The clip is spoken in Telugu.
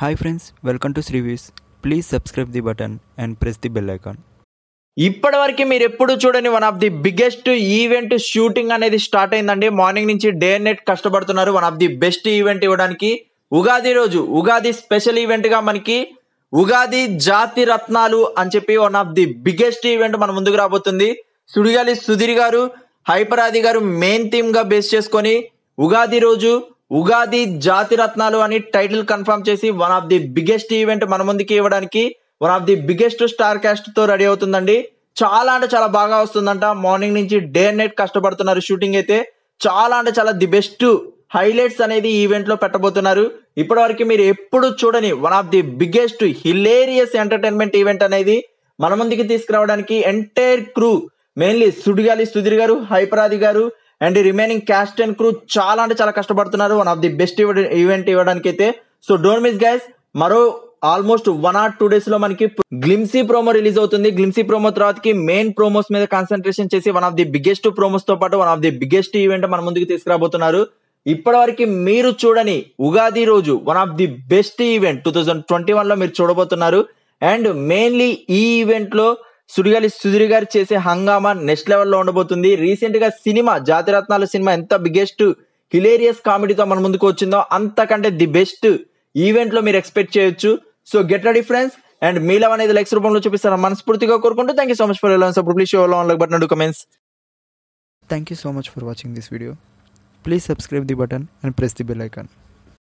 హాయ్ ఫ్రెండ్స్ వెల్కమ్ టు శ్రీవీస్ please subscribe the button and press the bell icon ఇప్పటివరకు మీరు ఎప్పుడు చూడని one of the biggest event shooting అనేది స్టార్ట్ అయిందండి మార్నింగ్ నుంచి డే నెట్ కష్టపడుతున్నారు one of the best event ఇవ్వడానికి ఉగాది రోజు ఉగాది స్పెషల్ ఈవెంట్గా మనకి ఉగాది జాతి రత్నాలు అని చెప్పి one of the biggest event మన ముందుకు రాబోతుంది సుడిగాలి సుధీర్ గారు హైపరాది గారు మెయిన్ థీమ్గా బేస్ చేసుకొని ఉగాది రోజు ఉగాది జాతి రత్నాలు అని టైటిల్ కన్ఫర్మ్ చేసి one of the biggest event మన ముందుకి ఇవ్వడానికి one of the biggest star cast తో రెడీ అవుతుందండి చాలా అంటే చాలా బాగా వస్తుందంట మార్నింగ్ నుంచి డే అండ్ నైట్ కష్టపడుతున్నారు షూటింగ్ అయితే చాలా అంటే చాలా ది బెస్ట్ హైలైట్స్ అనేది ఈవెంట్ లో పెట్టబోతున్నారు ఇప్పటి వరకు మీరు ఎప్పుడు చూడని one of the biggest hilarious entertainment event అనేది మన ముందుకి తీసుకురావడానికి ఎంటైర్ క్రూ మెయిన్లీ సుడిగాలి సుధీర్ గారు హైపరాది గారు అండ్ ఈ రిమైనింగ్ క్యాస్ట్ అండ్ క్రూ చాలా అంటే చాలా కష్టపడుతున్నారు one of the best event ఇవ్వడానికి అయితే సో డోంట్ మిస్ గైస్ మరో almost one or two days లో మనకి గ్లిమ్సీ ప్రోమో రిలీజ్ అవుతుంది గ్లిమ్సీ ప్రోమో తర్వాతకి మెయిన్ ప్రోమోస్ మీద కాన్సన్ట్రేషన్ చేసి one of the biggest promos తో పాటు one of the biggest event మన ముందుకు తీసుకురాబోతున్నారు ఇప్పటివరకు మీరు చూడని ఉగాది రోజు one of the best event two thousand twenty one లో మీరు చూడబోతున్నారు అండ్ మెయిన్లీ ఈ ఈవెంట్ లో సుడిగాలి సుధీర్ గారు చేసే హంగామా నెక్స్ట్ లెవెల్లో ఉండబోతుంది రీసెంట్ గా సినిమా రత్నాల సినిమా ఎంత బిగ్గెస్ట్ హిలేరియస్ కామెడీతో మన ముందుకు వచ్చిందో అంతకంటే ది బెస్ట్ ఈవెంట్ లో మీరు ఎక్స్పెక్ట్ చేయొచ్చు so get ready friends and మీలో అనేది లెక్స్ రూపంలో చూపిస్తాను మనస్ఫూర్తిగా కోరుకుంటూ thank you so much for ఎలా సపోర్ట్ ప్లీజ్ షో లో బట్ నడు comments thank you so much for watching this video please subscribe the button and press the bell icon